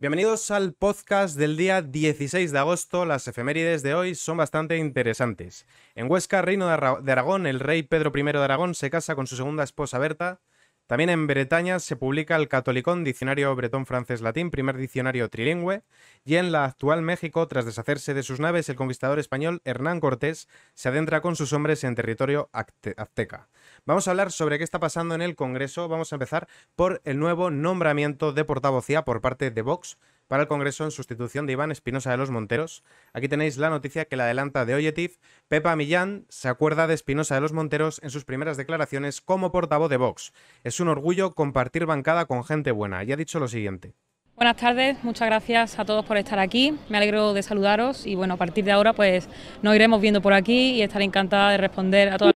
Bienvenidos al podcast del día 16 de agosto. Las efemérides de hoy son bastante interesantes. En Huesca, Reino de Aragón, el rey Pedro I de Aragón se casa con su segunda esposa Berta. También en Bretaña se publica el Catolicón, diccionario bretón francés latín, primer diccionario trilingüe. Y en la actual México, tras deshacerse de sus naves, el conquistador español Hernán Cortés se adentra con sus hombres en territorio azteca. Vamos a hablar sobre qué está pasando en el Congreso. Vamos a empezar por el nuevo nombramiento de portavocía por parte de Vox para el Congreso en sustitución de Iván Espinosa de los Monteros. Aquí tenéis la noticia que la adelanta de Oyetif. Pepa Millán se acuerda de Espinosa de los Monteros en sus primeras declaraciones como portavoz de Vox. Es un orgullo compartir bancada con gente buena y ha dicho lo siguiente. Buenas tardes, muchas gracias a todos por estar aquí. Me alegro de saludaros y bueno, a partir de ahora pues nos iremos viendo por aquí y estaré encantada de responder a todas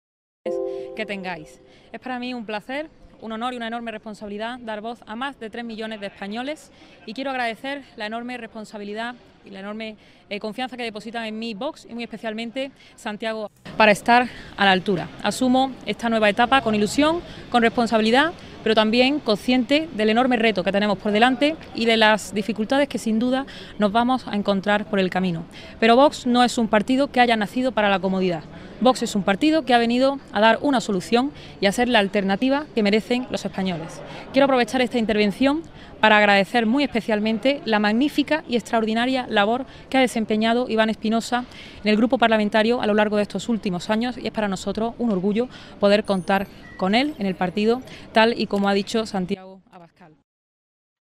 que tengáis. Es para mí un placer, un honor y una enorme responsabilidad dar voz a más de 3 millones de españoles y quiero agradecer la enorme responsabilidad y la enorme eh, confianza que depositan en mi Vox... y muy especialmente Santiago para estar a la altura. Asumo esta nueva etapa con ilusión, con responsabilidad, pero también consciente del enorme reto que tenemos por delante y de las dificultades que sin duda nos vamos a encontrar por el camino. Pero Vox no es un partido que haya nacido para la comodidad. Vox es un partido que ha venido a dar una solución y a ser la alternativa que merecen los españoles. Quiero aprovechar esta intervención para agradecer muy especialmente la magnífica y extraordinaria labor que ha desempeñado Iván Espinosa en el grupo parlamentario a lo largo de estos últimos años y es para nosotros un orgullo poder contar con él en el partido, tal y como ha dicho Santiago Abascal.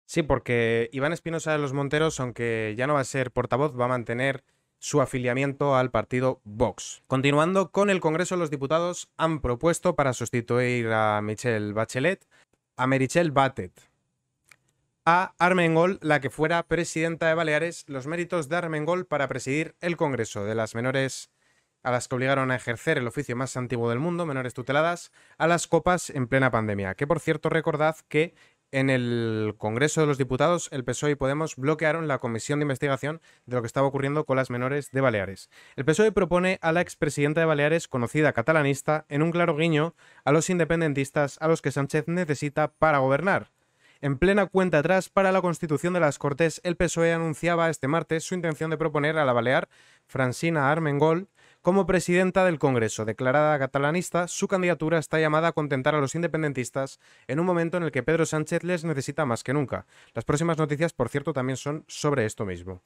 Sí, porque Iván Espinosa de los Monteros, aunque ya no va a ser portavoz, va a mantener su afiliamiento al partido Vox. Continuando con el Congreso, los diputados han propuesto para sustituir a Michelle Bachelet a Merichel Batet, a Armengol, la que fuera presidenta de Baleares, los méritos de Armengol para presidir el Congreso de las menores a las que obligaron a ejercer el oficio más antiguo del mundo, menores tuteladas, a las copas en plena pandemia. Que por cierto, recordad que en el Congreso de los Diputados, el PSOE y Podemos bloquearon la comisión de investigación de lo que estaba ocurriendo con las menores de Baleares. El PSOE propone a la expresidenta de Baleares, conocida catalanista, en un claro guiño a los independentistas a los que Sánchez necesita para gobernar. En plena cuenta atrás para la constitución de las Cortes, el PSOE anunciaba este martes su intención de proponer a la balear Francina Armengol como presidenta del Congreso. Declarada catalanista, su candidatura está llamada a contentar a los independentistas en un momento en el que Pedro Sánchez les necesita más que nunca. Las próximas noticias, por cierto, también son sobre esto mismo.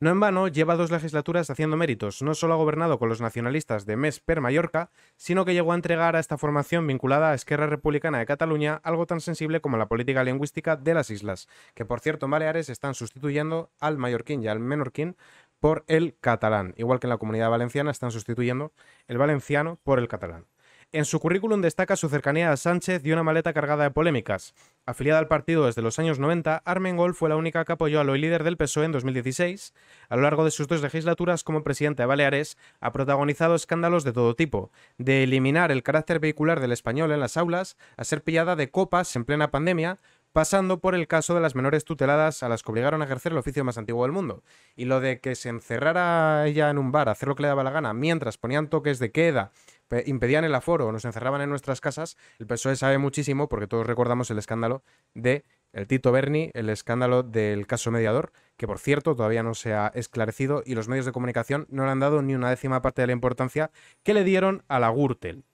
No en vano, lleva dos legislaturas haciendo méritos. No solo ha gobernado con los nacionalistas de MES per Mallorca, sino que llegó a entregar a esta formación vinculada a Esquerra Republicana de Cataluña algo tan sensible como la política lingüística de las islas, que por cierto en Baleares están sustituyendo al mallorquín y al menorquín por el catalán, igual que en la comunidad valenciana están sustituyendo el valenciano por el catalán. En su currículum destaca su cercanía a Sánchez y una maleta cargada de polémicas. Afiliada al partido desde los años 90, Armengol fue la única que apoyó al hoy líder del PSOE en 2016. A lo largo de sus dos legislaturas como presidente de Baleares, ha protagonizado escándalos de todo tipo, de eliminar el carácter vehicular del español en las aulas, a ser pillada de copas en plena pandemia, pasando por el caso de las menores tuteladas a las que obligaron a ejercer el oficio más antiguo del mundo. Y lo de que se encerrara ella en un bar a hacer lo que le daba la gana mientras ponían toques de queda, impedían el aforo, o nos encerraban en nuestras casas, el PSOE sabe muchísimo, porque todos recordamos el escándalo de el Tito Berni, el escándalo del caso mediador, que por cierto todavía no se ha esclarecido y los medios de comunicación no le han dado ni una décima parte de la importancia que le dieron a la Gürtel.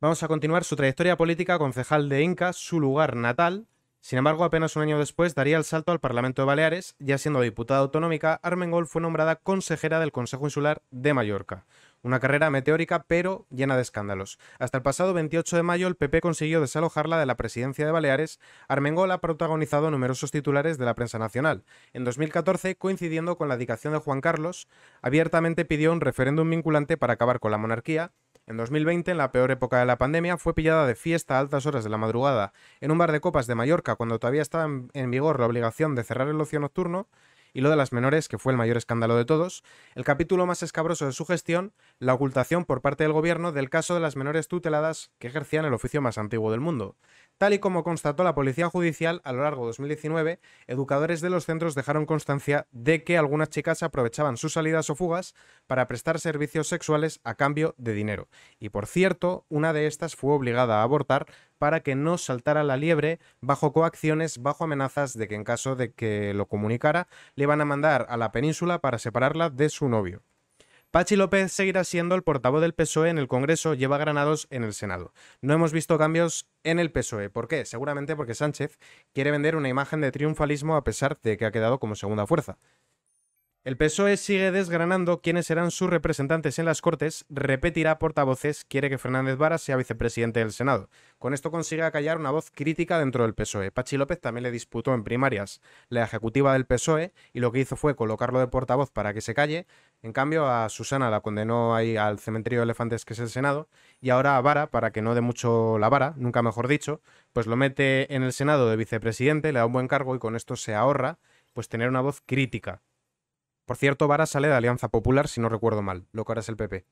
Vamos a continuar su trayectoria política, concejal de Inca, su lugar natal. Sin embargo, apenas un año después daría el salto al Parlamento de Baleares, ya siendo diputada autonómica, Armengol fue nombrada consejera del Consejo Insular de Mallorca, una carrera meteórica pero llena de escándalos. Hasta el pasado 28 de mayo el PP consiguió desalojarla de la presidencia de Baleares. Armengol ha protagonizado numerosos titulares de la prensa nacional. En 2014, coincidiendo con la dedicación de Juan Carlos, abiertamente pidió un referéndum vinculante para acabar con la monarquía en 2020, en la peor época de la pandemia, fue pillada de fiesta a altas horas de la madrugada en un bar de copas de Mallorca cuando todavía estaba en, vigor la obligación de cerrar el ocio nocturno y lo de las menores, que fue el mayor escándalo de todos, el capítulo más escabroso de su gestión, la ocultación por parte del gobierno del caso de las menores tuteladas que ejercían el oficio más antiguo del mundo, Tal y como constató la Policía Judicial, a lo largo de 2019, educadores de los centros dejaron constancia de que algunas chicas aprovechaban sus salidas o fugas para prestar servicios sexuales a cambio de dinero. Y por cierto, una de estas fue obligada a abortar para que no saltara la liebre bajo coacciones, bajo amenazas de que en caso de que lo comunicara, le iban a mandar a la península para separarla de su novio. Pachi López seguirá siendo el portavoz del PSOE en el Congreso, lleva Granados en el Senado. No hemos visto cambios en el PSOE. ¿Por qué? Seguramente porque Sánchez quiere vender una imagen de triunfalismo a pesar de que ha quedado como segunda fuerza. El PSOE sigue desgranando quiénes serán sus representantes en las Cortes, repetirá portavoces, quiere que Fernández Vara sea vicepresidente del Senado. Con esto consigue acallar una voz crítica dentro del PSOE. Pachi López también le disputó en primarias la ejecutiva del PSOE y lo que hizo fue colocarlo de portavoz para que se calle, en cambio, a Susana la condenó ahí al cementerio de elefantes, que es el Senado, y ahora a Vara, para que no dé mucho la vara, nunca mejor dicho, pues lo mete en el Senado de vicepresidente, le da un buen cargo y con esto se ahorra pues tener una voz crítica. Por cierto, Vara sale de Alianza Popular, si no recuerdo mal, lo que ahora es el PP.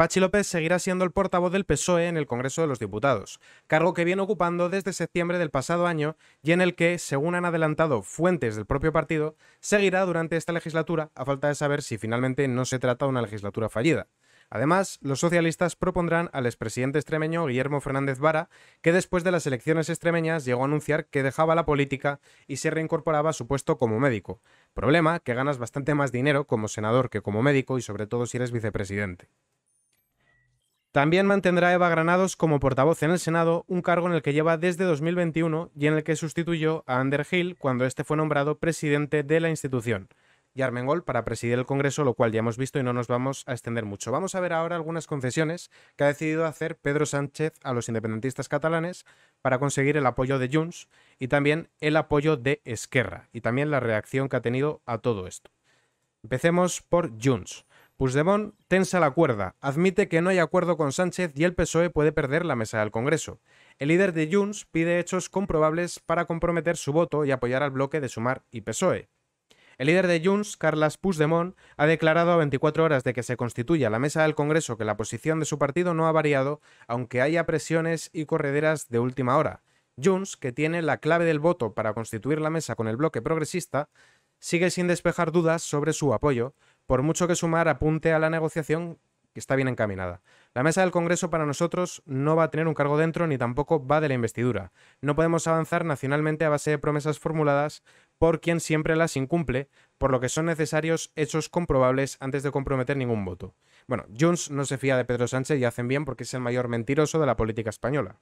Pachi López seguirá siendo el portavoz del PSOE en el Congreso de los Diputados, cargo que viene ocupando desde septiembre del pasado año y en el que, según han adelantado fuentes del propio partido, seguirá durante esta legislatura, a falta de saber si finalmente no se trata de una legislatura fallida. Además, los socialistas propondrán al expresidente extremeño Guillermo Fernández Vara, que después de las elecciones extremeñas llegó a anunciar que dejaba la política y se reincorporaba a su puesto como médico. Problema que ganas bastante más dinero como senador que como médico y sobre todo si eres vicepresidente. También mantendrá Eva Granados como portavoz en el Senado, un cargo en el que lleva desde 2021 y en el que sustituyó a Ander Hill cuando este fue nombrado presidente de la institución. Y Armengol para presidir el Congreso, lo cual ya hemos visto y no nos vamos a extender mucho. Vamos a ver ahora algunas concesiones que ha decidido hacer Pedro Sánchez a los independentistas catalanes para conseguir el apoyo de Junts y también el apoyo de Esquerra y también la reacción que ha tenido a todo esto. Empecemos por Junts. Puigdemont tensa la cuerda, admite que no hay acuerdo con Sánchez y el PSOE puede perder la mesa del Congreso. El líder de Junts pide hechos comprobables para comprometer su voto y apoyar al bloque de Sumar y PSOE. El líder de Junts, Carles Puigdemont, ha declarado a 24 horas de que se constituya la mesa del Congreso que la posición de su partido no ha variado, aunque haya presiones y correderas de última hora. Junts, que tiene la clave del voto para constituir la mesa con el bloque progresista, sigue sin despejar dudas sobre su apoyo, por mucho que sumar apunte a la negociación, que está bien encaminada. La mesa del Congreso para nosotros no va a tener un cargo dentro ni tampoco va de la investidura. No podemos avanzar nacionalmente a base de promesas formuladas por quien siempre las incumple, por lo que son necesarios hechos comprobables antes de comprometer ningún voto. Bueno, Jones no se fía de Pedro Sánchez y hacen bien porque es el mayor mentiroso de la política española.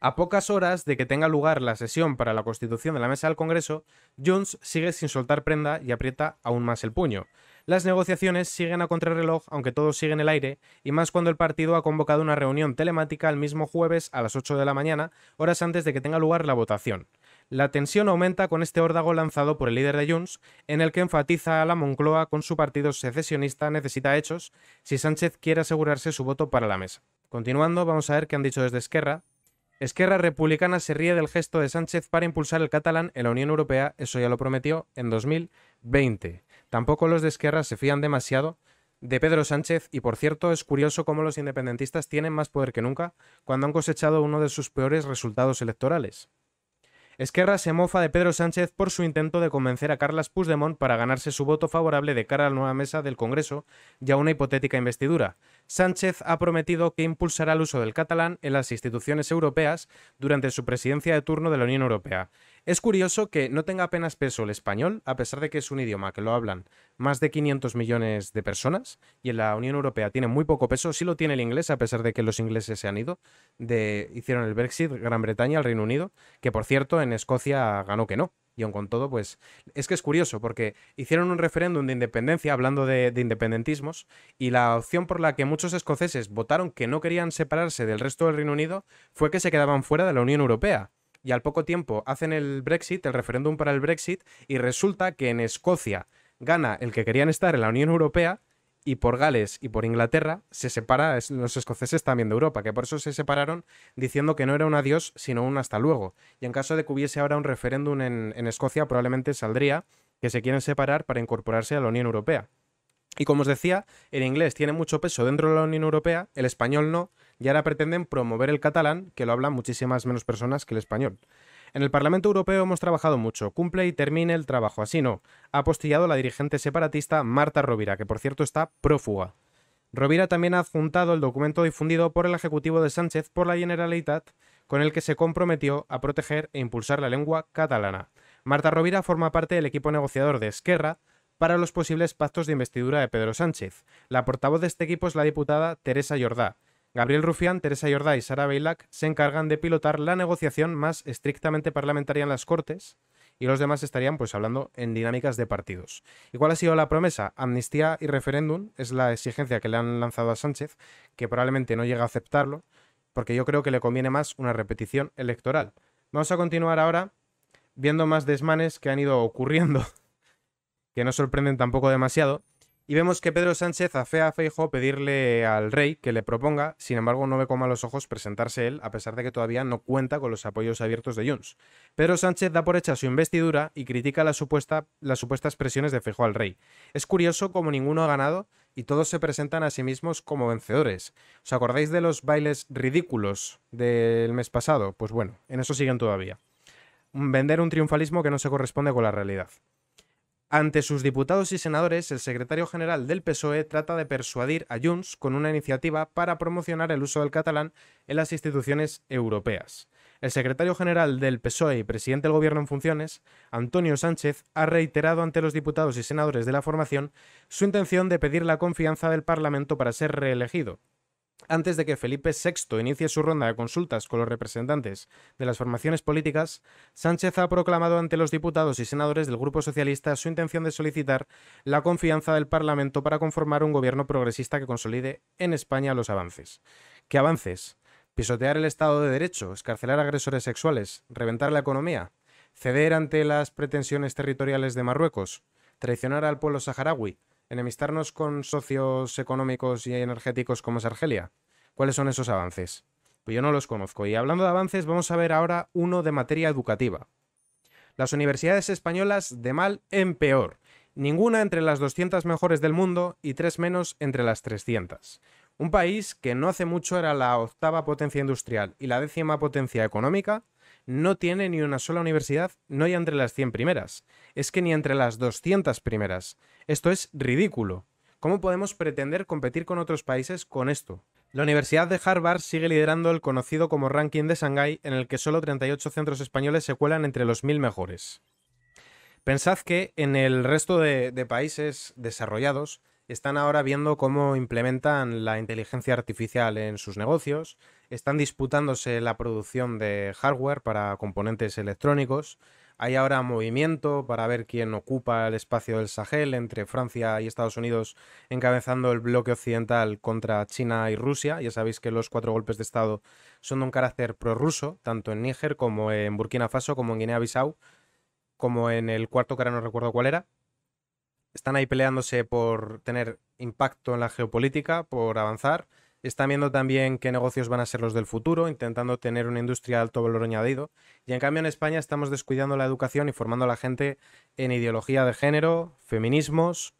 A pocas horas de que tenga lugar la sesión para la constitución de la mesa del Congreso, Jones sigue sin soltar prenda y aprieta aún más el puño. Las negociaciones siguen a contrarreloj, aunque todo sigue en el aire, y más cuando el partido ha convocado una reunión telemática el mismo jueves a las 8 de la mañana, horas antes de que tenga lugar la votación. La tensión aumenta con este órdago lanzado por el líder de Junts, en el que enfatiza a la Moncloa con su partido secesionista necesita hechos si Sánchez quiere asegurarse su voto para la mesa. Continuando, vamos a ver qué han dicho desde Esquerra. Esquerra Republicana se ríe del gesto de Sánchez para impulsar el catalán en la Unión Europea, eso ya lo prometió, en 2020. Tampoco los de Esquerra se fían demasiado de Pedro Sánchez y por cierto es curioso cómo los independentistas tienen más poder que nunca cuando han cosechado uno de sus peores resultados electorales. Esquerra se mofa de Pedro Sánchez por su intento de convencer a Carles Puigdemont para ganarse su voto favorable de cara a la nueva mesa del Congreso y a una hipotética investidura. Sánchez ha prometido que impulsará el uso del catalán en las instituciones europeas durante su presidencia de turno de la Unión Europea es curioso que no tenga apenas peso el español, a pesar de que es un idioma que lo hablan más de 500 millones de personas, y en la Unión Europea tiene muy poco peso, sí lo tiene el inglés, a pesar de que los ingleses se han ido, de, hicieron el Brexit, Gran Bretaña, el Reino Unido, que por cierto en Escocia ganó que no, y aun con todo, pues es que es curioso, porque hicieron un referéndum de independencia, hablando de, independentismos, y la opción por la que muchos escoceses votaron que no querían separarse del resto del Reino Unido fue que se quedaban fuera de la Unión Europea y al poco tiempo hacen el Brexit, el referéndum para el Brexit, y resulta que en Escocia gana el que querían estar en la Unión Europea y por Gales y por Inglaterra se separa, los escoceses también de Europa, que por eso se separaron diciendo que no era un adiós, sino un hasta luego. Y en caso de que hubiese ahora un referéndum en, en Escocia, probablemente saldría que se quieren separar para incorporarse a la Unión Europea. Y como os decía, el inglés tiene mucho peso dentro de la Unión Europea, el español no, y ahora pretenden promover el catalán, que lo hablan muchísimas menos personas que el español. En el Parlamento Europeo hemos trabajado mucho, cumple y termine el trabajo, así no, ha apostillado la dirigente separatista Marta Rovira, que por cierto está prófuga. Rovira también ha adjuntado el documento difundido por el Ejecutivo de Sánchez por la Generalitat, con el que se comprometió a proteger e impulsar la lengua catalana. Marta Rovira forma parte del equipo negociador de Esquerra, para los posibles pactos de investidura de Pedro Sánchez. La portavoz de este equipo es la diputada Teresa Jordá, Gabriel Rufián, Teresa Jordá y Sara Beilac se encargan de pilotar la negociación más estrictamente parlamentaria en las Cortes y los demás estarían pues hablando en dinámicas de partidos. ¿Y cuál ha sido la promesa? Amnistía y referéndum es la exigencia que le han lanzado a Sánchez, que probablemente no llega a aceptarlo, porque yo creo que le conviene más una repetición electoral. Vamos a continuar ahora viendo más desmanes que han ido ocurriendo, que no sorprenden tampoco demasiado. Y vemos que Pedro Sánchez afea a Feijo pedirle al rey que le proponga, sin embargo no ve coma los ojos presentarse él, a pesar de que todavía no cuenta con los apoyos abiertos de Junts. Pedro Sánchez da por hecha su investidura y critica las supuestas presiones de Feijo al rey. Es curioso como ninguno ha ganado y todos se presentan a sí mismos como vencedores. ¿Os acordáis de los bailes ridículos del mes pasado? Pues bueno, en eso siguen todavía. Vender un triunfalismo que no se corresponde con la realidad. Ante sus diputados y senadores, el secretario general del PSOE trata de persuadir a Junts con una iniciativa para promocionar el uso del catalán en las instituciones europeas. El secretario general del PSOE y presidente del Gobierno en funciones, Antonio Sánchez, ha reiterado ante los diputados y senadores de la formación su intención de pedir la confianza del Parlamento para ser reelegido, antes de que Felipe VI inicie su ronda de consultas con los representantes de las formaciones políticas, Sánchez ha proclamado ante los diputados y senadores del Grupo Socialista su intención de solicitar la confianza del Parlamento para conformar un gobierno progresista que consolide en España los avances. ¿Qué avances? Pisotear el Estado de Derecho, escarcelar agresores sexuales, reventar la economía, ceder ante las pretensiones territoriales de Marruecos, traicionar al pueblo saharaui, enemistarnos con socios económicos y energéticos como es Argelia, cuáles son esos avances. Pues yo no los conozco. Y hablando de avances, vamos a ver ahora uno de materia educativa. Las universidades españolas de mal en peor. Ninguna entre las 200 mejores del mundo y tres menos entre las 300. Un país que no hace mucho era la octava potencia industrial y la décima potencia económica, no tiene ni una sola universidad, no hay entre las 100 primeras. Es que ni entre las 200 primeras. Esto es ridículo. ¿Cómo podemos pretender competir con otros países con esto? La Universidad de Harvard sigue liderando el conocido como ranking de Shanghai, en el que solo 38 centros españoles se cuelan entre los mil mejores. Pensad que en el resto de, países desarrollados están ahora viendo cómo implementan la inteligencia artificial en sus negocios, están disputándose la producción de hardware para componentes electrónicos, hay ahora movimiento para ver quién ocupa el espacio del Sahel entre Francia y Estados Unidos encabezando el bloque occidental contra China y Rusia. Ya sabéis que los cuatro golpes de Estado son de un carácter prorruso, tanto en Níger como en Burkina Faso, como en Guinea-Bissau, como en el cuarto que ahora no recuerdo cuál era. Están ahí peleándose por tener impacto en la geopolítica, por avanzar están viendo también qué negocios van a ser los del futuro, intentando tener una industria de alto valor añadido. Y en cambio en España estamos descuidando la educación y formando a la gente en ideología de género, feminismos,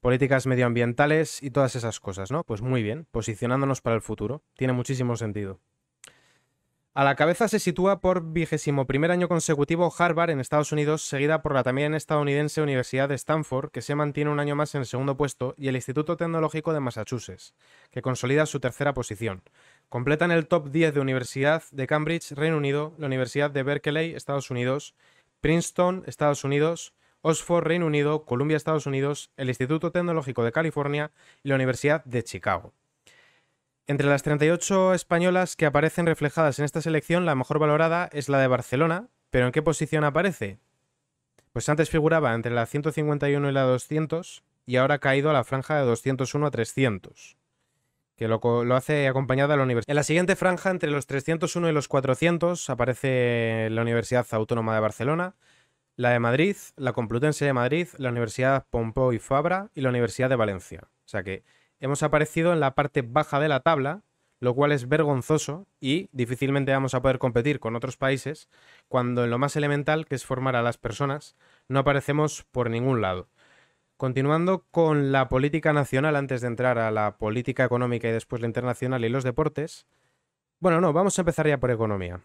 políticas medioambientales y todas esas cosas, ¿no? Pues muy bien, posicionándonos para el futuro. Tiene muchísimo sentido. A la cabeza se sitúa por vigésimo primer año consecutivo Harvard en Estados Unidos, seguida por la también estadounidense Universidad de Stanford, que se mantiene un año más en el segundo puesto, y el Instituto Tecnológico de Massachusetts, que consolida su tercera posición. Completan el top 10 de Universidad de Cambridge, Reino Unido, la Universidad de Berkeley, Estados Unidos, Princeton, Estados Unidos, Oxford, Reino Unido, Columbia, Estados Unidos, el Instituto Tecnológico de California y la Universidad de Chicago. Entre las 38 españolas que aparecen reflejadas en esta selección, la mejor valorada es la de Barcelona, pero ¿en qué posición aparece? Pues antes figuraba entre la 151 y la 200 y ahora ha caído a la franja de 201 a 300, que lo, hace acompañada a la universidad. En la siguiente franja, entre los 301 y los 400, aparece la Universidad Autónoma de Barcelona, la de Madrid, la Complutense de Madrid, la Universidad Pompeu y Fabra y la Universidad de Valencia. O sea que hemos aparecido en la parte baja de la tabla, lo cual es vergonzoso y difícilmente vamos a poder competir con otros países cuando en lo más elemental, que es formar a las personas, no aparecemos por ningún lado. Continuando con la política nacional, antes de entrar a la política económica y después la internacional y los deportes, bueno, no, vamos a empezar ya por economía.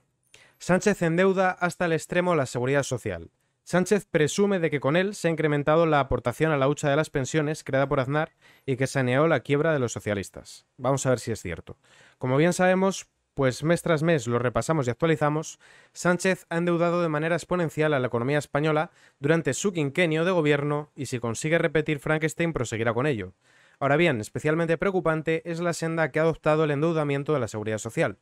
Sánchez endeuda hasta el extremo la seguridad social. Sánchez presume de que con él se ha incrementado la aportación a la hucha de las pensiones creada por Aznar y que saneó la quiebra de los socialistas. Vamos a ver si es cierto. Como bien sabemos, pues mes tras mes lo repasamos y actualizamos, Sánchez ha endeudado de manera exponencial a la economía española durante su quinquenio de gobierno y si consigue repetir Frankenstein proseguirá con ello. Ahora bien, especialmente preocupante es la senda que ha adoptado el endeudamiento de la seguridad social.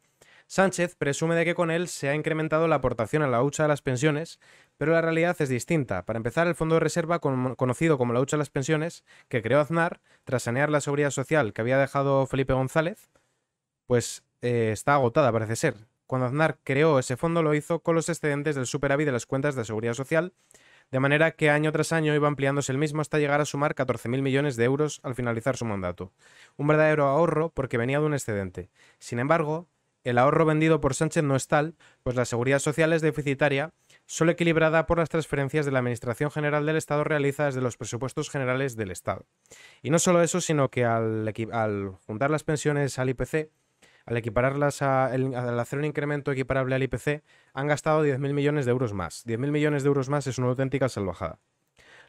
Sánchez presume de que con él se ha incrementado la aportación a la hucha de las pensiones, pero la realidad es distinta. Para empezar, el fondo de reserva, conocido como la hucha de las pensiones, que creó Aznar tras sanear la seguridad social que había dejado Felipe González, pues eh, está agotada, parece ser. Cuando Aznar creó ese fondo lo hizo con los excedentes del superávit de las cuentas de seguridad social, de manera que año tras año iba ampliándose el mismo hasta llegar a sumar 14.000 millones de euros al finalizar su mandato. Un verdadero ahorro porque venía de un excedente. Sin embargo, el ahorro vendido por Sánchez no es tal, pues la seguridad social es deficitaria, solo equilibrada por las transferencias de la Administración General del Estado realizadas desde los presupuestos generales del Estado. Y no solo eso, sino que al, juntar las pensiones al IPC, al equipararlas al hacer un incremento equiparable al IPC, han gastado 10.000 millones de euros más. 10.000 millones de euros más es una auténtica salvajada.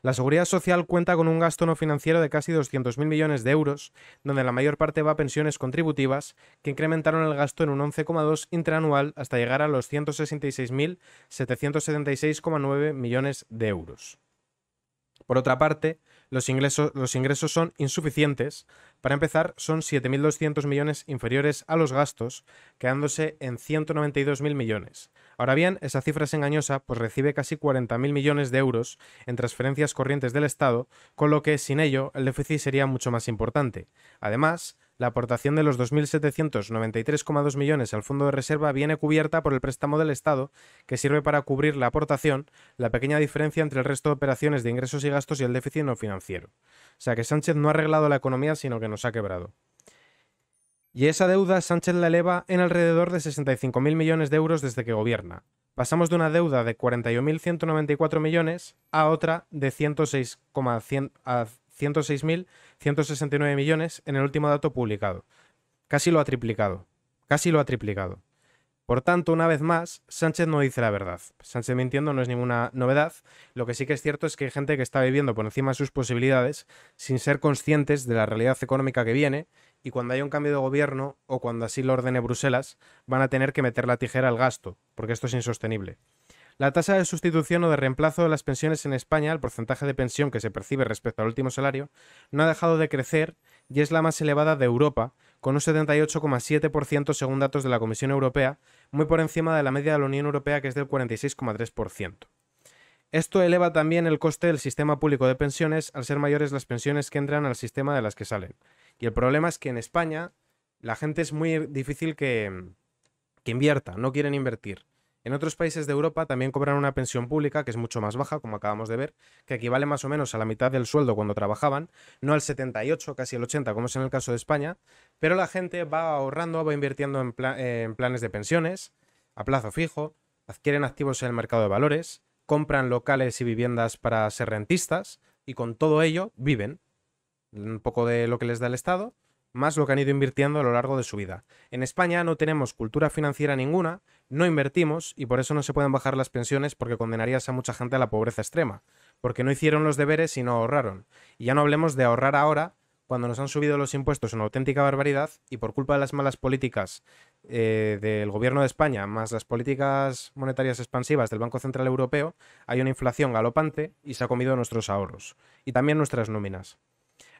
La seguridad social cuenta con un gasto no financiero de casi 200.000 millones de euros, donde la mayor parte va a pensiones contributivas, que incrementaron el gasto en un 11,2 interanual hasta llegar a los 166.776,9 millones de euros. Por otra parte, los ingresos, los ingresos son insuficientes. Para empezar, son 7.200 millones inferiores a los gastos, quedándose en 192.000 millones. Ahora bien, esa cifra es engañosa, pues recibe casi 40.000 millones de euros en transferencias corrientes del Estado, con lo que sin ello el déficit sería mucho más importante. Además, la aportación de los 2.793,2 millones al Fondo de Reserva viene cubierta por el préstamo del Estado, que sirve para cubrir la aportación, la pequeña diferencia entre el resto de operaciones de ingresos y gastos y el déficit no financiero. O sea que Sánchez no ha arreglado la economía, sino que nos ha quebrado. Y esa deuda Sánchez la eleva en alrededor de 65.000 millones de euros desde que gobierna. Pasamos de una deuda de 41.194 millones a otra de 106.106.000 169 millones en el último dato publicado. Casi lo ha triplicado. Casi lo ha triplicado. Por tanto, una vez más, Sánchez no dice la verdad. Sánchez mintiendo no es ninguna novedad. Lo que sí que es cierto es que hay gente que está viviendo por encima de sus posibilidades sin ser conscientes de la realidad económica que viene y cuando haya un cambio de gobierno o cuando así lo ordene Bruselas van a tener que meter la tijera al gasto, porque esto es insostenible. La tasa de sustitución o de reemplazo de las pensiones en España, el porcentaje de pensión que se percibe respecto al último salario, no ha dejado de crecer y es la más elevada de Europa, con un 78,7% según datos de la Comisión Europea, muy por encima de la media de la Unión Europea que es del 46,3%. Esto eleva también el coste del sistema público de pensiones al ser mayores las pensiones que entran al sistema de las que salen. Y el problema es que en España la gente es muy difícil que, que invierta, no quieren invertir. En otros países de Europa también cobran una pensión pública que es mucho más baja, como acabamos de ver, que equivale más o menos a la mitad del sueldo cuando trabajaban, no al 78, casi el 80, como es en el caso de España, pero la gente va ahorrando, va invirtiendo en, en planes de pensiones a plazo fijo, adquieren activos en el mercado de valores, compran locales y viviendas para ser rentistas y con todo ello viven un poco de lo que les da el Estado, más lo que han ido invirtiendo a lo largo de su vida. En España no tenemos cultura financiera ninguna no invertimos y por eso no se pueden bajar las pensiones porque condenarías a mucha gente a la pobreza extrema, porque no hicieron los deberes y no ahorraron. Y ya no hablemos de ahorrar ahora cuando nos han subido los impuestos una auténtica barbaridad y por culpa de las malas políticas eh, del gobierno de España más las políticas monetarias expansivas del Banco Central Europeo hay una inflación galopante y se ha comido nuestros ahorros y también nuestras nóminas.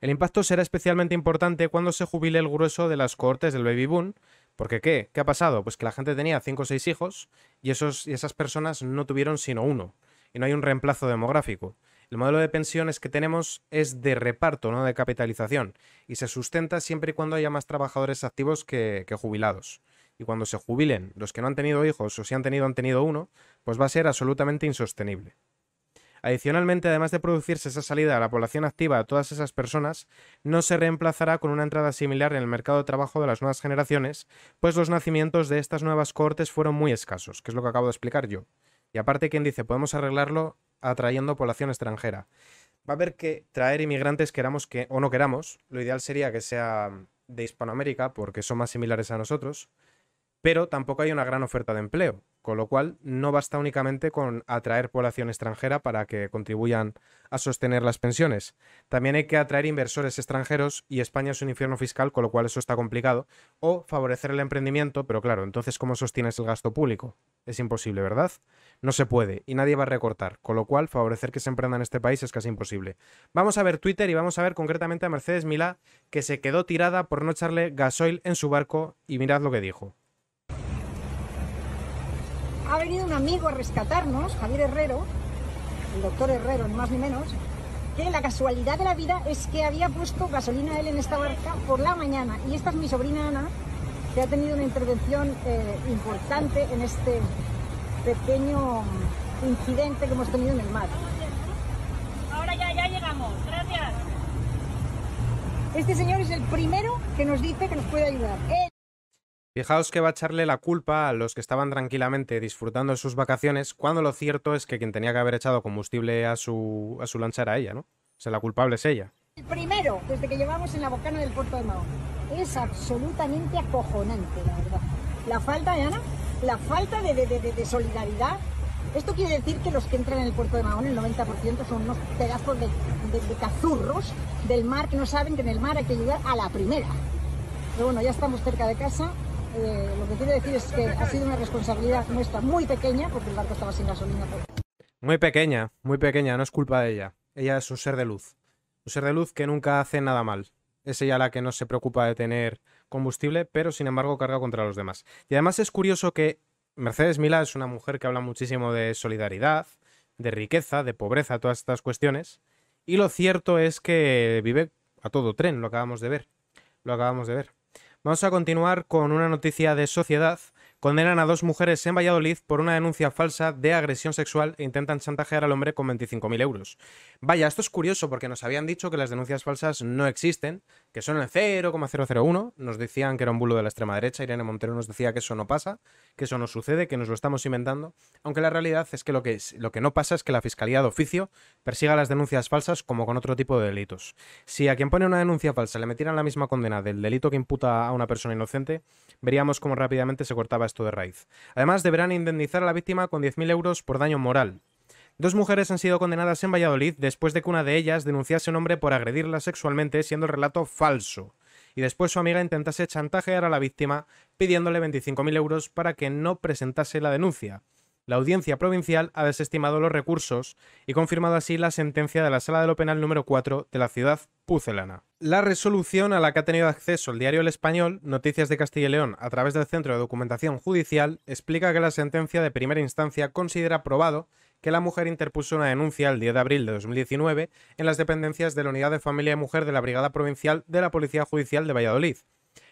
El impacto será especialmente importante cuando se jubile el grueso de las cohortes del baby boom porque ¿qué? ¿Qué ha pasado? Pues que la gente tenía cinco o seis hijos y, esos, y esas personas no tuvieron sino uno. Y no hay un reemplazo demográfico. El modelo de pensiones que tenemos es de reparto, no de capitalización, y se sustenta siempre y cuando haya más trabajadores activos que, jubilados. Y cuando se jubilen los que no han tenido hijos o si han tenido han tenido uno, pues va a ser absolutamente insostenible. Adicionalmente, además de producirse esa salida a la población activa a todas esas personas, no se reemplazará con una entrada similar en el mercado de trabajo de las nuevas generaciones, pues los nacimientos de estas nuevas cortes fueron muy escasos, que es lo que acabo de explicar yo. Y aparte, quien dice, podemos arreglarlo atrayendo población extranjera. Va a haber que traer inmigrantes queramos que o no queramos. Lo ideal sería que sea de Hispanoamérica, porque son más similares a nosotros pero tampoco hay una gran oferta de empleo, con lo cual no basta únicamente con atraer población extranjera para que contribuyan a sostener las pensiones. También hay que atraer inversores extranjeros y España es un infierno fiscal, con lo cual eso está complicado, o favorecer el emprendimiento, pero claro, entonces ¿cómo sostienes el gasto público? Es imposible, ¿verdad? No se puede y nadie va a recortar, con lo cual favorecer que se emprenda en este país es casi imposible. Vamos a ver Twitter y vamos a ver concretamente a Mercedes Milá, que se quedó tirada por no echarle gasoil en su barco y mirad lo que dijo ha venido un amigo a rescatarnos, Javier Herrero, el doctor Herrero, ni más ni menos, que la casualidad de la vida es que había puesto gasolina él en esta barca por la mañana. Y esta es mi sobrina Ana, que ha tenido una intervención eh, importante en este pequeño incidente que hemos tenido en el mar. Ahora ya, ya llegamos, gracias. Este señor es el primero que nos dice que nos puede ayudar. Fijaos que va a echarle la culpa a los que estaban tranquilamente disfrutando de sus vacaciones, cuando lo cierto es que quien tenía que haber echado combustible a su, a su lancha era ella, ¿no? O sea, la culpable es ella. El primero, desde que llevamos en la bocana del puerto de Mahón. Es absolutamente acojonante, la verdad. La falta, Ana, la falta de, solidaridad esto quiere decir que los que entran en el puerto de Mahón, el 90% son unos pedazos de, de, cazurros del mar que no saben que en el mar hay que ayudar a la primera. Pero bueno, ya estamos cerca de casa, eh, lo que quiero decir es que ha sido una responsabilidad nuestra muy pequeña, porque el barco estaba sin gasolina. Muy pequeña, muy pequeña, no es culpa de ella. Ella es un ser de luz. Un ser de luz que nunca hace nada mal. Es ella la que no se preocupa de tener combustible, pero sin embargo carga contra los demás. Y además es curioso que Mercedes Mila es una mujer que habla muchísimo de solidaridad, de riqueza, de pobreza, todas estas cuestiones. Y lo cierto es que vive a todo tren, lo acabamos de ver. Lo acabamos de ver. Vamos a continuar con una noticia de sociedad condenan a dos mujeres en Valladolid por una denuncia falsa de agresión sexual e intentan chantajear al hombre con 25.000 euros. Vaya, esto es curioso porque nos habían dicho que las denuncias falsas no existen, que son el 0,001, nos decían que era un bulo de la extrema derecha, Irene Montero nos decía que eso no pasa, que eso no sucede, que nos lo estamos inventando, aunque la realidad es que lo que, no pasa es que la Fiscalía de Oficio persiga las denuncias falsas como con otro tipo de delitos. Si a quien pone una denuncia falsa le metieran la misma condena del delito que imputa a una persona inocente, veríamos cómo rápidamente se cortaba este de raíz. Además, deberán indemnizar a la víctima con 10.000 euros por daño moral. Dos mujeres han sido condenadas en Valladolid después de que una de ellas denunciase a un hombre por agredirla sexualmente, siendo el relato falso. Y después su amiga intentase chantajear a la víctima pidiéndole 25.000 euros para que no presentase la denuncia la Audiencia Provincial ha desestimado los recursos y confirmado así la sentencia de la Sala de lo Penal número 4 de la ciudad pucelana. La resolución a la que ha tenido acceso el diario El Español, Noticias de Castilla y León, a través del Centro de Documentación Judicial, explica que la sentencia de primera instancia considera probado que la mujer interpuso una denuncia el 10 de abril de 2019 en las dependencias de la Unidad de Familia y Mujer de la Brigada Provincial de la Policía Judicial de Valladolid.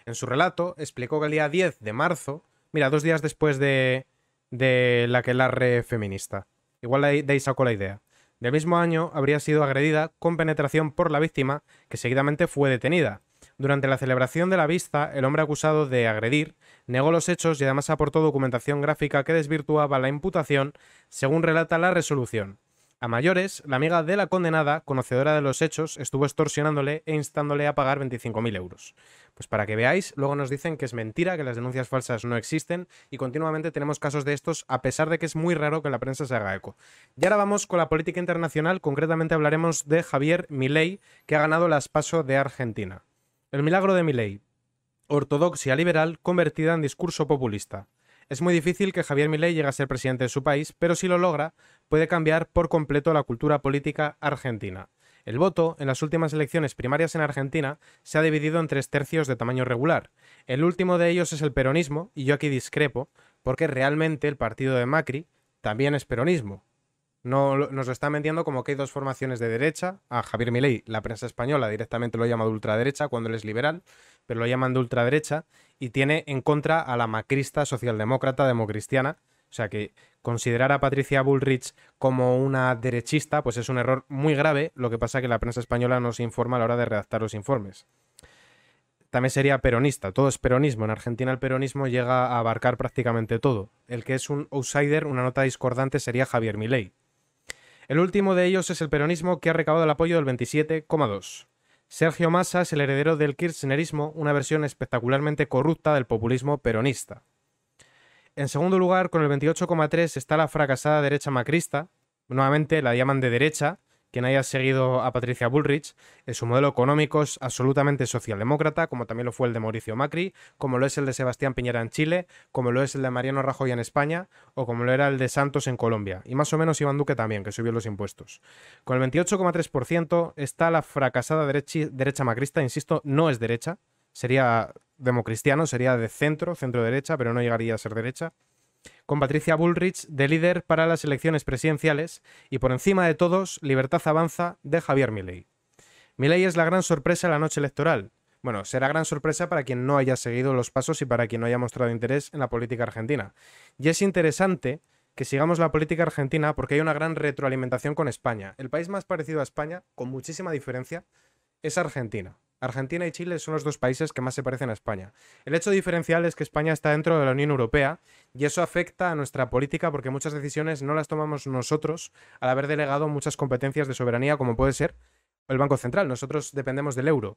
En su relato explicó que el día 10 de marzo, mira, dos días después de, de la que la re feminista. Igual de ahí sacó la idea. Del mismo año habría sido agredida con penetración por la víctima, que seguidamente fue detenida. Durante la celebración de la vista, el hombre acusado de agredir negó los hechos y además aportó documentación gráfica que desvirtuaba la imputación, según relata la resolución. A mayores, la amiga de la condenada, conocedora de los hechos, estuvo extorsionándole e instándole a pagar 25.000 euros. Pues para que veáis, luego nos dicen que es mentira, que las denuncias falsas no existen y continuamente tenemos casos de estos a pesar de que es muy raro que la prensa se haga eco. Y ahora vamos con la política internacional, concretamente hablaremos de Javier Milei, que ha ganado las PASO de Argentina. El milagro de Milei. Ortodoxia liberal convertida en discurso populista. Es muy difícil que Javier Milei llegue a ser presidente de su país, pero si lo logra, puede cambiar por completo la cultura política argentina. El voto en las últimas elecciones primarias en Argentina se ha dividido en tres tercios de tamaño regular. El último de ellos es el peronismo, y yo aquí discrepo, porque realmente el partido de Macri también es peronismo, nos lo está vendiendo como que hay dos formaciones de derecha. A Javier Milei, la prensa española directamente lo llama de ultraderecha cuando él es liberal, pero lo llaman de ultraderecha y tiene en contra a la macrista socialdemócrata democristiana. O sea que considerar a Patricia Bullrich como una derechista pues es un error muy grave, lo que pasa que la prensa española no se informa a la hora de redactar los informes. También sería peronista, todo es peronismo. En Argentina el peronismo llega a abarcar prácticamente todo. El que es un outsider, una nota discordante, sería Javier Milei el último de ellos es el peronismo, que ha recabado el apoyo del 27,2. Sergio Massa es el heredero del kirchnerismo, una versión espectacularmente corrupta del populismo peronista. En segundo lugar, con el 28,3 está la fracasada derecha macrista, nuevamente la llaman de derecha, quien haya seguido a Patricia Bullrich, es su modelo económico es absolutamente socialdemócrata, como también lo fue el de Mauricio Macri, como lo es el de Sebastián Piñera en Chile, como lo es el de Mariano Rajoy en España, o como lo era el de Santos en Colombia, y más o menos Iván Duque también, que subió los impuestos. Con el 28,3% está la fracasada derecha macrista, insisto, no es derecha, sería democristiano, sería de centro, centro derecha, pero no llegaría a ser derecha con Patricia Bullrich de líder para las elecciones presidenciales y por encima de todos, Libertad Avanza de Javier Milei. Milei es la gran sorpresa la noche electoral. Bueno, será gran sorpresa para quien no haya seguido los pasos y para quien no haya mostrado interés en la política argentina. Y es interesante que sigamos la política argentina porque hay una gran retroalimentación con España. El país más parecido a España, con muchísima diferencia, es Argentina. Argentina y Chile son los dos países que más se parecen a España. El hecho diferencial es que España está dentro de la Unión Europea y eso afecta a nuestra política porque muchas decisiones no las tomamos nosotros al haber delegado muchas competencias de soberanía como puede ser el Banco Central. Nosotros dependemos del euro,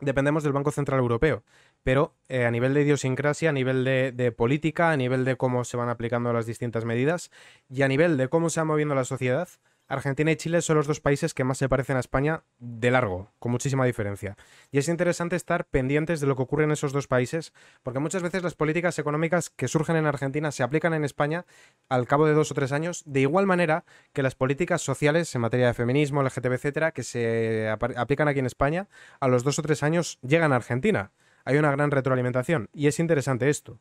dependemos del Banco Central Europeo, pero eh, a nivel de idiosincrasia, a nivel de, de, política, a nivel de cómo se van aplicando las distintas medidas y a nivel de cómo se va moviendo la sociedad, Argentina y Chile son los dos países que más se parecen a España de largo, con muchísima diferencia. Y es interesante estar pendientes de lo que ocurre en esos dos países, porque muchas veces las políticas económicas que surgen en Argentina se aplican en España al cabo de dos o tres años, de igual manera que las políticas sociales en materia de feminismo, LGTB, etcétera, que se aplican aquí en España, a los dos o tres años llegan a Argentina. Hay una gran retroalimentación, y es interesante esto.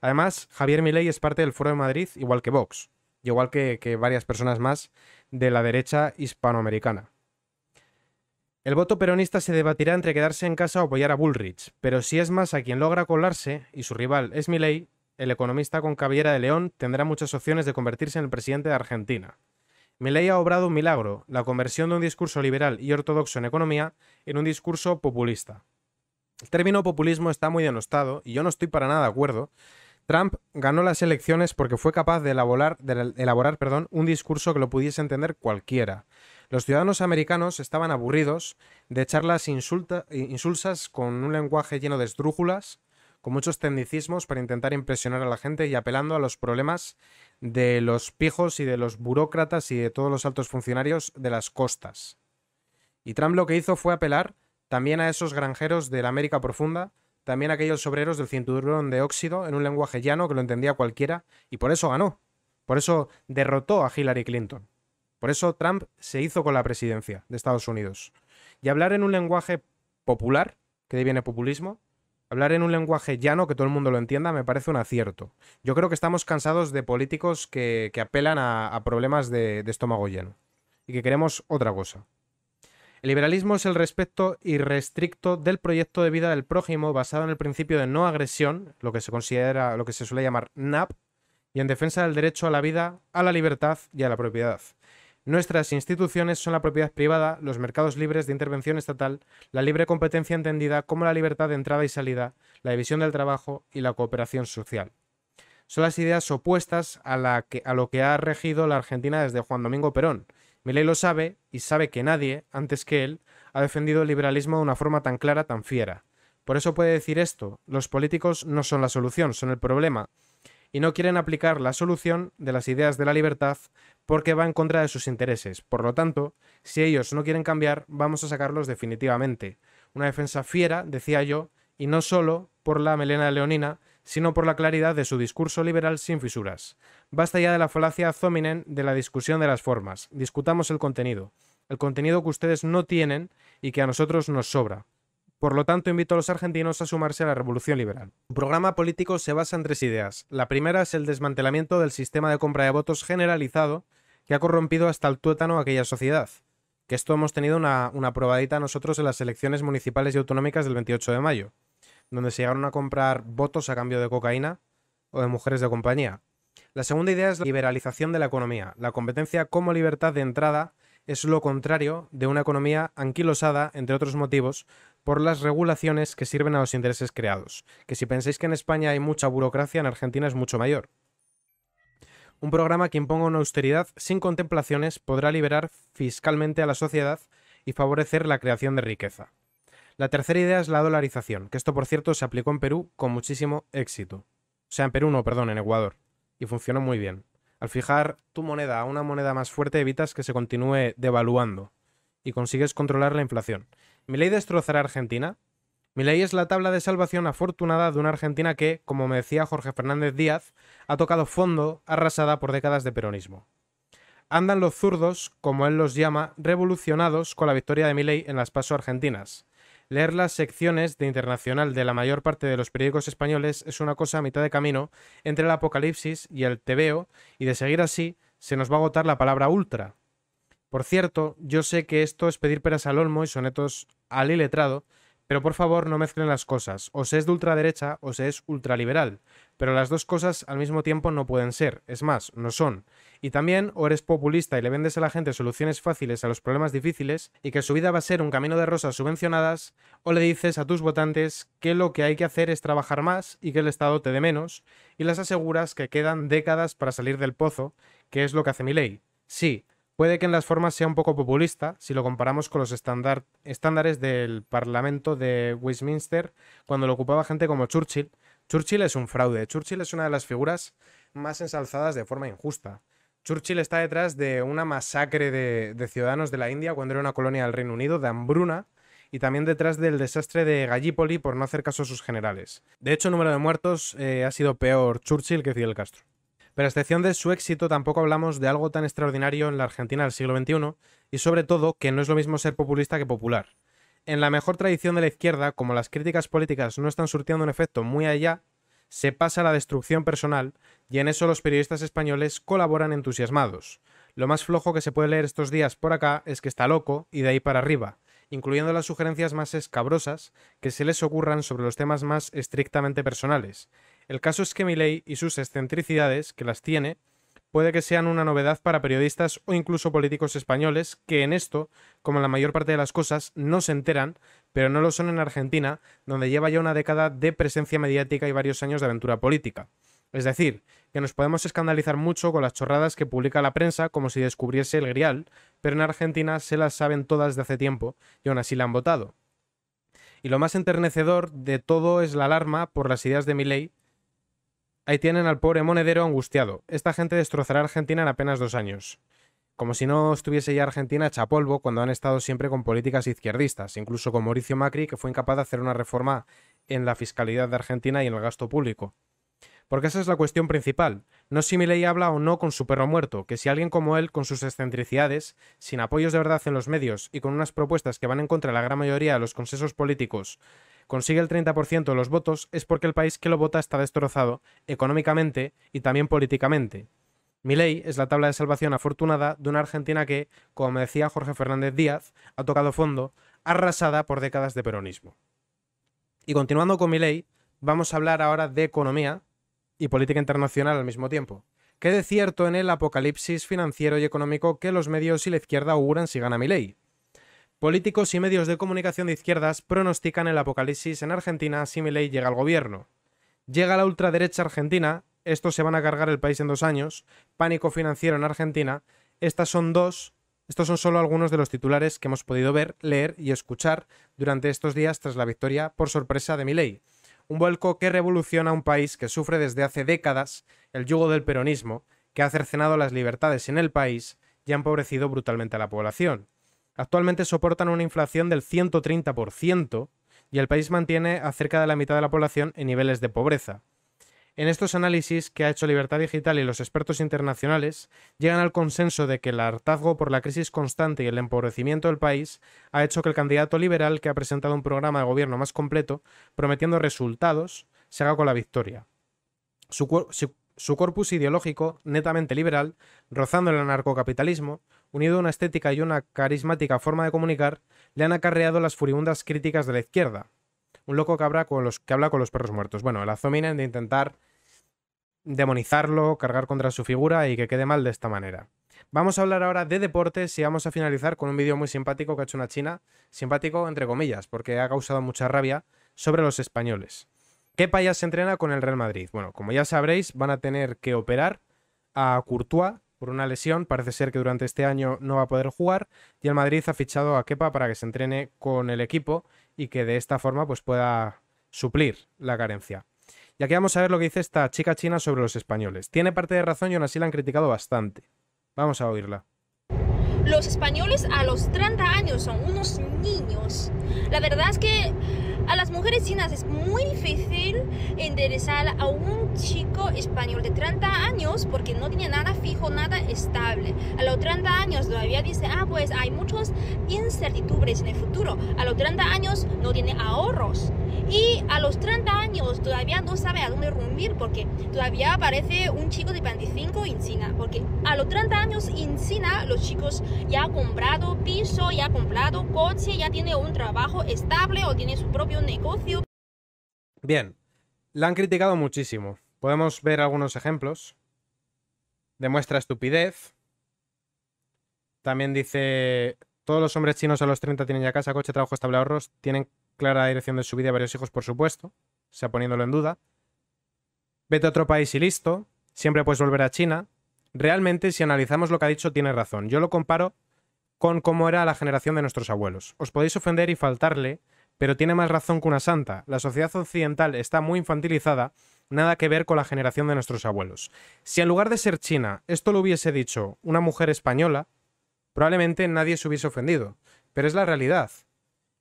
Además, Javier Milei es parte del Foro de Madrid, igual que Vox, igual que, que varias personas más de la derecha hispanoamericana. El voto peronista se debatirá entre quedarse en casa o apoyar a Bullrich, pero si es más a quien logra colarse, y su rival es Milei, el economista con cabellera de león tendrá muchas opciones de convertirse en el presidente de Argentina. Milei ha obrado un milagro, la conversión de un discurso liberal y ortodoxo en economía en un discurso populista. El término populismo está muy denostado, y yo no estoy para nada de acuerdo, Trump ganó las elecciones porque fue capaz de elaborar, perdón, un discurso que lo pudiese entender cualquiera. Los ciudadanos americanos estaban aburridos de charlas insultas insulsas con un lenguaje lleno de esdrújulas, con muchos tecnicismos para intentar impresionar a la gente y apelando a los problemas de los pijos y de los burócratas y de todos los altos funcionarios de las costas. Y Trump lo que hizo fue apelar también a esos granjeros de la América Profunda, también aquellos obreros del cinturón de óxido en un lenguaje llano que lo entendía cualquiera y por eso ganó. Por eso derrotó a Hillary Clinton. Por eso Trump se hizo con la presidencia de Estados Unidos. Y hablar en un lenguaje popular, que de viene populismo, hablar en un lenguaje llano que todo el mundo lo entienda, me parece un acierto. Yo creo que estamos cansados de políticos que, apelan a, problemas de estómago lleno y que queremos otra cosa. El liberalismo es el respeto irrestricto del proyecto de vida del prójimo basado en el principio de no agresión, lo que se considera, lo que se suele llamar NAP, y en defensa del derecho a la vida, a la libertad y a la propiedad. Nuestras instituciones son la propiedad privada, los mercados libres de intervención estatal, la libre competencia entendida como la libertad de entrada y salida, la división del trabajo y la cooperación social. Son las ideas opuestas a, la que, a lo que ha regido la Argentina desde Juan Domingo Perón, Milley lo sabe y sabe que nadie, antes que él, ha defendido el liberalismo de una forma tan clara, tan fiera. Por eso puede decir esto, los políticos no son la solución, son el problema, y no quieren aplicar la solución de las ideas de la libertad porque va en contra de sus intereses. Por lo tanto, si ellos no quieren cambiar, vamos a sacarlos definitivamente. Una defensa fiera, decía yo, y no solo por la melena leonina, sino por la claridad de su discurso liberal sin fisuras. Basta ya de la falacia zóminen de la discusión de las formas. Discutamos el contenido. El contenido que ustedes no tienen y que a nosotros nos sobra. Por lo tanto, invito a los argentinos a sumarse a la revolución liberal. Su programa político se basa en tres ideas. La primera es el desmantelamiento del sistema de compra de votos generalizado que ha corrompido hasta el tuétano aquella sociedad. Que esto hemos tenido una, una probadita nosotros en las elecciones municipales y autonómicas del 28 de mayo, donde se llegaron a comprar votos a cambio de cocaína o de mujeres de compañía. La segunda idea es la liberalización de la economía. La competencia como libertad de entrada es lo contrario de una economía anquilosada, entre otros motivos, por las regulaciones que sirven a los intereses creados. Que si pensáis que en España hay mucha burocracia, en Argentina es mucho mayor. Un programa que imponga una austeridad sin contemplaciones podrá liberar fiscalmente a la sociedad y favorecer la creación de riqueza. La tercera idea es la dolarización, que esto por cierto se aplicó en Perú con muchísimo éxito. O sea, en Perú no, perdón, en Ecuador y funciona muy bien. Al fijar tu moneda a una moneda más fuerte evitas que se continúe devaluando y consigues controlar la inflación. ¿Milei destrozará Argentina Argentina? Milei es la tabla de salvación afortunada de una Argentina que, como me decía Jorge Fernández Díaz, ha tocado fondo, arrasada por décadas de peronismo. Andan los zurdos, como él los llama, revolucionados con la victoria de Milei en las PASO argentinas. Leer las secciones de Internacional de la mayor parte de los periódicos españoles es una cosa a mitad de camino entre el apocalipsis y el tebeo, y de seguir así se nos va a agotar la palabra ultra. Por cierto, yo sé que esto es pedir peras al olmo y sonetos al iletrado, pero por favor no mezclen las cosas, o se es de ultraderecha o se es ultraliberal, pero las dos cosas al mismo tiempo no pueden ser, es más, no son. Y también o eres populista y le vendes a la gente soluciones fáciles a los problemas difíciles y que su vida va a ser un camino de rosas subvencionadas, o le dices a tus votantes que lo que hay que hacer es trabajar más y que el Estado te dé menos, y las aseguras que quedan décadas para salir del pozo, que es lo que hace mi ley. Sí, Puede que en las formas sea un poco populista si lo comparamos con los estándares del Parlamento de Westminster cuando lo ocupaba gente como Churchill. Churchill es un fraude. Churchill es una de las figuras más ensalzadas de forma injusta. Churchill está detrás de una masacre de, ciudadanos de la India cuando era una colonia del Reino Unido, de hambruna, y también detrás del desastre de Gallipoli por no hacer caso a sus generales. De hecho, el número de muertos eh, ha sido peor Churchill que Fidel Castro. Pero a excepción de su éxito, tampoco hablamos de algo tan extraordinario en la Argentina del siglo XXI y sobre todo que no es lo mismo ser populista que popular. En la mejor tradición de la izquierda, como las críticas políticas no están surtiendo un efecto muy allá, se pasa a la destrucción personal y en eso los periodistas españoles colaboran entusiasmados. Lo más flojo que se puede leer estos días por acá es que está loco y de ahí para arriba, incluyendo las sugerencias más escabrosas que se les ocurran sobre los temas más estrictamente personales. El caso es que Miley y sus excentricidades, que las tiene, puede que sean una novedad para periodistas o incluso políticos españoles que en esto, como en la mayor parte de las cosas, no se enteran, pero no lo son en Argentina, donde lleva ya una década de presencia mediática y varios años de aventura política. Es decir, que nos podemos escandalizar mucho con las chorradas que publica la prensa como si descubriese el grial, pero en Argentina se las saben todas de hace tiempo y aún así la han votado. Y lo más enternecedor de todo es la alarma por las ideas de Miley. Ahí tienen al pobre monedero angustiado. Esta gente destrozará Argentina en apenas dos años. Como si no estuviese ya Argentina hecha polvo cuando han estado siempre con políticas izquierdistas, incluso con Mauricio Macri, que fue incapaz de hacer una reforma en la fiscalidad de Argentina y en el gasto público. Porque esa es la cuestión principal. No si Milei habla o no con su perro muerto, que si alguien como él, con sus excentricidades, sin apoyos de verdad en los medios y con unas propuestas que van en contra de la gran mayoría de los consensos políticos, consigue el 30% de los votos es porque el país que lo vota está destrozado económicamente y también políticamente. ley es la tabla de salvación afortunada de una Argentina que, como me decía Jorge Fernández Díaz, ha tocado fondo, arrasada por décadas de peronismo. Y continuando con ley, vamos a hablar ahora de economía y política internacional al mismo tiempo. ¿Qué de cierto en el apocalipsis financiero y económico que los medios y la izquierda auguran si gana ley? Políticos y medios de comunicación de izquierdas pronostican el apocalipsis en Argentina si Milei llega al gobierno. Llega la ultraderecha argentina, estos se van a cargar el país en dos años, pánico financiero en Argentina, estas son dos, estos son solo algunos de los titulares que hemos podido ver, leer y escuchar durante estos días tras la victoria por sorpresa de Milei. Un vuelco que revoluciona un país que sufre desde hace décadas el yugo del peronismo, que ha cercenado las libertades en el país y ha empobrecido brutalmente a la población actualmente soportan una inflación del 130% y el país mantiene a cerca de la mitad de la población en niveles de pobreza. En estos análisis que ha hecho Libertad Digital y los expertos internacionales, llegan al consenso de que el hartazgo por la crisis constante y el empobrecimiento del país ha hecho que el candidato liberal que ha presentado un programa de gobierno más completo, prometiendo resultados, se haga con la victoria. Su, su corpus ideológico, netamente liberal, rozando el anarcocapitalismo, unido a una estética y una carismática forma de comunicar, le han acarreado las furibundas críticas de la izquierda. Un loco que habla con los, que habla con los perros muertos. Bueno, el azominen de intentar demonizarlo, cargar contra su figura y que quede mal de esta manera. Vamos a hablar ahora de deportes y vamos a finalizar con un vídeo muy simpático que ha hecho una china, simpático entre comillas, porque ha causado mucha rabia sobre los españoles. ¿Qué payas se entrena con el Real Madrid. Bueno, como ya sabréis, van a tener que operar a Courtois por una lesión. Parece ser que durante este año no va a poder jugar y el Madrid ha fichado a Kepa para que se entrene con el equipo y que de esta forma pues, pueda suplir la carencia. Y aquí vamos a ver lo que dice esta chica china sobre los españoles. Tiene parte de razón y aún así la han criticado bastante. Vamos a oírla. Los españoles a los 30 años son unos niños. La verdad es que a las mujeres chinas es muy difícil enderezar a un chico español de 30 años porque no tiene nada fijo, nada estable. A los 30 años todavía dice, ah, pues hay muchas incertidumbres en el futuro. A los 30 años no tiene ahorros. Y a los 30 años todavía no sabe a dónde rumir porque todavía aparece un chico de 25 en China. Porque a los 30 años en China los chicos ya han comprado piso, ya han comprado coche, ya tiene un trabajo estable o tiene su propio negocio. Bien, la han criticado muchísimo. Podemos ver algunos ejemplos. Demuestra estupidez. También dice, todos los hombres chinos a los 30 tienen ya casa, coche, trabajo estable, ahorros, tienen clara dirección de su vida y varios hijos, por supuesto, Se sea, poniéndolo en duda. Vete a otro país y listo, siempre puedes volver a China. Realmente, si analizamos lo que ha dicho, tiene razón. Yo lo comparo con cómo era la generación de nuestros abuelos. Os podéis ofender y faltarle, pero tiene más razón que una santa. La sociedad occidental está muy infantilizada, nada que ver con la generación de nuestros abuelos. Si en lugar de ser China, esto lo hubiese dicho una mujer española, probablemente nadie se hubiese ofendido. Pero es la realidad.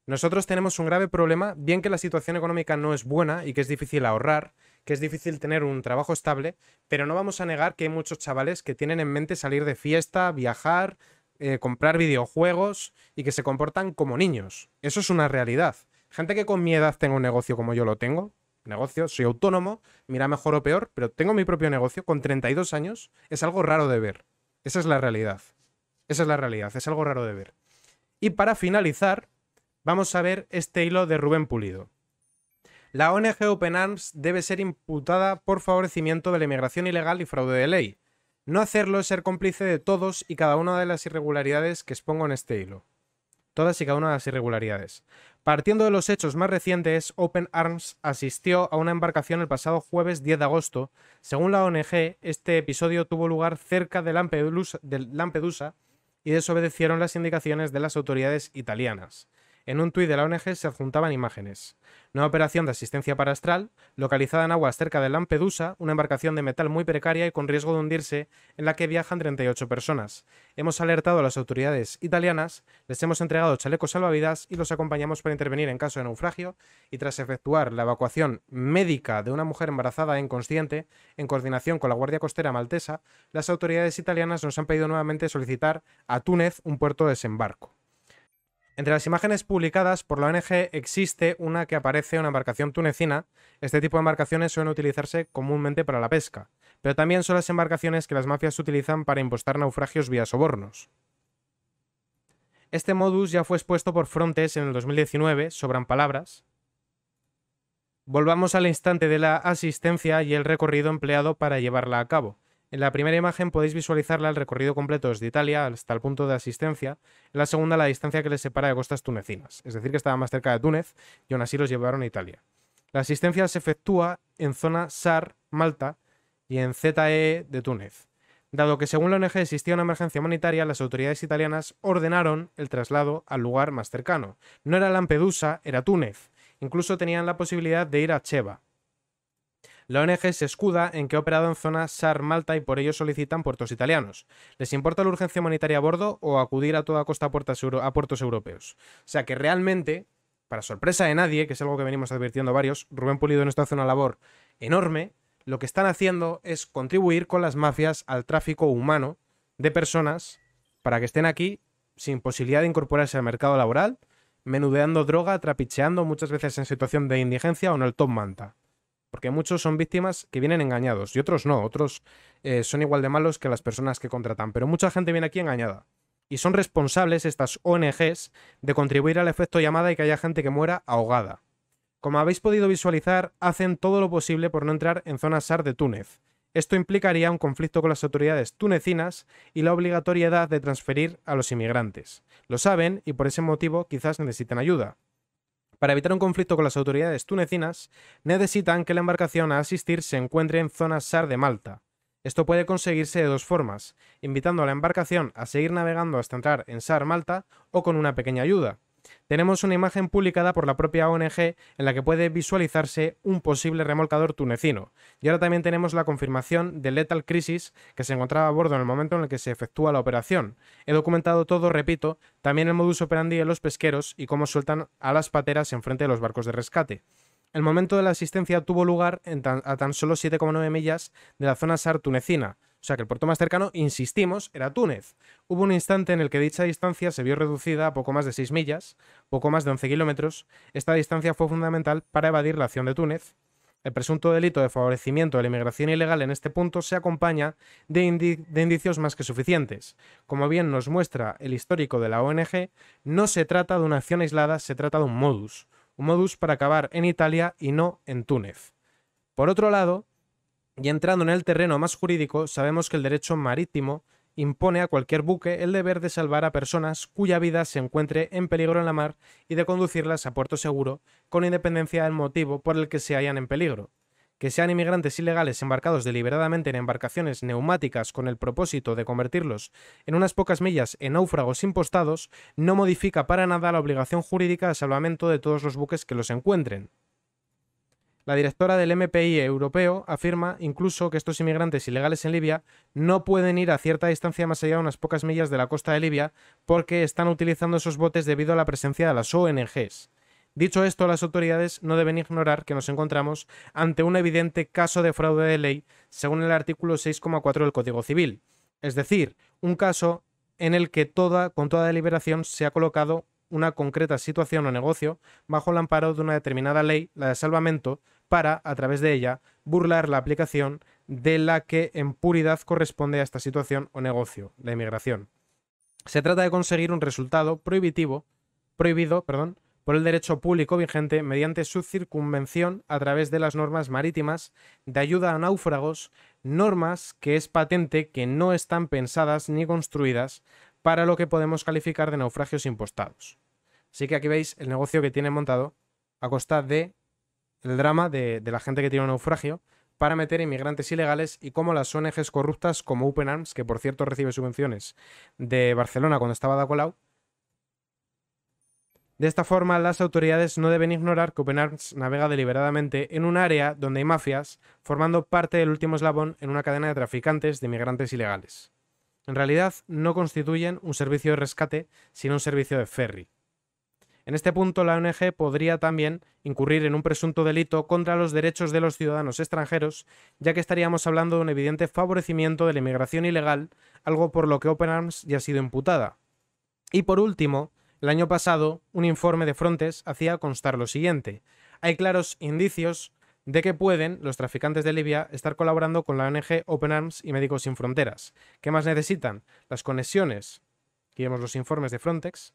Nosotros tenemos un grave problema, bien que la situación económica no es buena y que es difícil ahorrar, que es difícil tener un trabajo estable, pero no vamos a negar que hay muchos chavales que tienen en mente salir de fiesta, viajar, eh, comprar videojuegos y que se comportan como niños. Eso es una realidad. Gente que con mi edad tenga un negocio como yo lo tengo, negocio, soy autónomo, mira mejor o peor, pero tengo mi propio negocio con 32 años, es algo raro de ver. Esa es la realidad. Esa es la realidad, es algo raro de ver. Y para finalizar, Vamos a ver este hilo de Rubén Pulido. La ONG Open Arms debe ser imputada por favorecimiento de la inmigración ilegal y fraude de ley. No hacerlo es ser cómplice de todos y cada una de las irregularidades que expongo en este hilo. Todas y cada una de las irregularidades. Partiendo de los hechos más recientes, Open Arms asistió a una embarcación el pasado jueves 10 de agosto. Según la ONG, este episodio tuvo lugar cerca de Lampedusa, de Lampedusa y desobedecieron las indicaciones de las autoridades italianas. En un tuit de la ONG se adjuntaban imágenes. Nueva operación de asistencia para Astral, localizada en aguas cerca de Lampedusa, una embarcación de metal muy precaria y con riesgo de hundirse, en la que viajan 38 personas. Hemos alertado a las autoridades italianas, les hemos entregado chalecos salvavidas y los acompañamos para intervenir en caso de naufragio y tras efectuar la evacuación médica de una mujer embarazada e inconsciente, en coordinación con la Guardia Costera Maltesa, las autoridades italianas nos han pedido nuevamente solicitar a Túnez un puerto de desembarco. Entre las imágenes publicadas por la ONG existe una que aparece una embarcación tunecina. Este tipo de embarcaciones suelen utilizarse comúnmente para la pesca, pero también son las embarcaciones que las mafias utilizan para impostar naufragios vía sobornos. Este modus ya fue expuesto por Frontes en el 2019, sobran palabras. Volvamos al instante de la asistencia y el recorrido empleado para llevarla a cabo. En la primera imagen podéis visualizarla el recorrido completo desde Italia hasta el punto de asistencia, en la segunda la distancia que les separa de costas tunecinas, es decir, que estaba más cerca de Túnez y aún así los llevaron a Italia. La asistencia se efectúa en zona SAR, Malta, y en ZE de Túnez. Dado que según la ONG existía una emergencia humanitaria, las autoridades italianas ordenaron el traslado al lugar más cercano. No era Lampedusa, era Túnez. Incluso tenían la posibilidad de ir a Cheva, la ONG se escuda en que ha operado en zona SAR-Malta y por ello solicitan puertos italianos. ¿Les importa la urgencia humanitaria a bordo o acudir a toda costa a, puertos europeos? O sea que realmente, para sorpresa de nadie, que es algo que venimos advirtiendo varios, Rubén Pulido en esta zona labor enorme, lo que están haciendo es contribuir con las mafias al tráfico humano de personas para que estén aquí sin posibilidad de incorporarse al mercado laboral, menudeando droga, trapicheando, muchas veces en situación de indigencia o en el top manta porque muchos son víctimas que vienen engañados y otros no, otros eh, son igual de malos que las personas que contratan, pero mucha gente viene aquí engañada. Y son responsables estas ONGs de contribuir al efecto llamada y que haya gente que muera ahogada. Como habéis podido visualizar, hacen todo lo posible por no entrar en zonas SAR de Túnez. Esto implicaría un conflicto con las autoridades tunecinas y la obligatoriedad de transferir a los inmigrantes. Lo saben y por ese motivo quizás necesiten ayuda. Para evitar un conflicto con las autoridades tunecinas, necesitan que la embarcación a asistir se encuentre en zona SAR de Malta. Esto puede conseguirse de dos formas, invitando a la embarcación a seguir navegando hasta entrar en SAR Malta o con una pequeña ayuda, tenemos una imagen publicada por la propia ONG en la que puede visualizarse un posible remolcador tunecino. Y ahora también tenemos la confirmación de Lethal Crisis que se encontraba a bordo en el momento en el que se efectúa la operación. He documentado todo, repito, también el modus operandi de los pesqueros y cómo sueltan a las pateras enfrente de los barcos de rescate. El momento de la asistencia tuvo lugar a tan solo 7,9 millas de la zona SAR tunecina, sea que el puerto más cercano, insistimos, era Túnez. Hubo un instante en el que dicha distancia se vio reducida a poco más de 6 millas, poco más de 11 kilómetros. Esta distancia fue fundamental para evadir la acción de Túnez. El presunto delito de favorecimiento de la inmigración ilegal en este punto se acompaña de indicios más que suficientes. Como bien nos muestra el histórico de la ONG, no se trata de una acción aislada, se trata de un modus. Un modus para acabar en Italia y no en Túnez. Por otro lado, y entrando en el terreno más jurídico, sabemos que el derecho marítimo impone a cualquier buque el deber de salvar a personas cuya vida se encuentre en peligro en la mar y de conducirlas a puerto seguro, con independencia del motivo por el que se hallan en peligro. Que sean inmigrantes ilegales embarcados deliberadamente en embarcaciones neumáticas con el propósito de convertirlos en unas pocas millas en náufragos impostados, no modifica para nada la obligación jurídica de salvamento de todos los buques que los encuentren. La directora del MPI europeo afirma incluso que estos inmigrantes ilegales en Libia no pueden ir a cierta distancia más allá de unas pocas millas de la costa de Libia porque están utilizando esos botes debido a la presencia de las ONGs. Dicho esto, las autoridades no deben ignorar que nos encontramos ante un evidente caso de fraude de ley según el artículo 6,4 del Código Civil, es decir, un caso en el que toda, con toda deliberación se ha colocado una concreta situación o negocio bajo el amparo de una determinada ley, la de salvamento, para, a través de ella, burlar la aplicación de la que en puridad corresponde a esta situación o negocio, la inmigración. Se trata de conseguir un resultado prohibitivo, prohibido, perdón, por el derecho público vigente mediante su circunvención a través de las normas marítimas de ayuda a náufragos, normas que es patente que no están pensadas ni construidas para lo que podemos calificar de naufragios impostados. Así que aquí veis el negocio que tiene montado a costa de el drama de, la gente que tiene un naufragio para meter inmigrantes ilegales y cómo las ONGs corruptas como Open Arms, que por cierto recibe subvenciones de Barcelona cuando estaba Dacolau. De esta forma, las autoridades no deben ignorar que Open Arms navega deliberadamente en un área donde hay mafias, formando parte del último eslabón en una cadena de traficantes de inmigrantes ilegales. En realidad, no constituyen un servicio de rescate, sino un servicio de ferry. En este punto, la ONG podría también incurrir en un presunto delito contra los derechos de los ciudadanos extranjeros, ya que estaríamos hablando de un evidente favorecimiento de la inmigración ilegal, algo por lo que Open Arms ya ha sido imputada. Y por último, el año pasado, un informe de Frontex hacía constar lo siguiente. Hay claros indicios de que pueden los traficantes de Libia estar colaborando con la ONG Open Arms y Médicos Sin Fronteras. ¿Qué más necesitan? Las conexiones. Aquí vemos los informes de Frontex,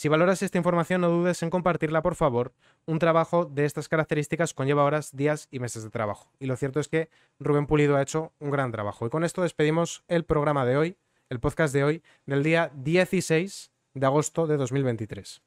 si valoras esta información, no dudes en compartirla, por favor. Un trabajo de estas características conlleva horas, días y meses de trabajo. Y lo cierto es que Rubén Pulido ha hecho un gran trabajo. Y con esto despedimos el programa de hoy, el podcast de hoy, del día 16 de agosto de 2023.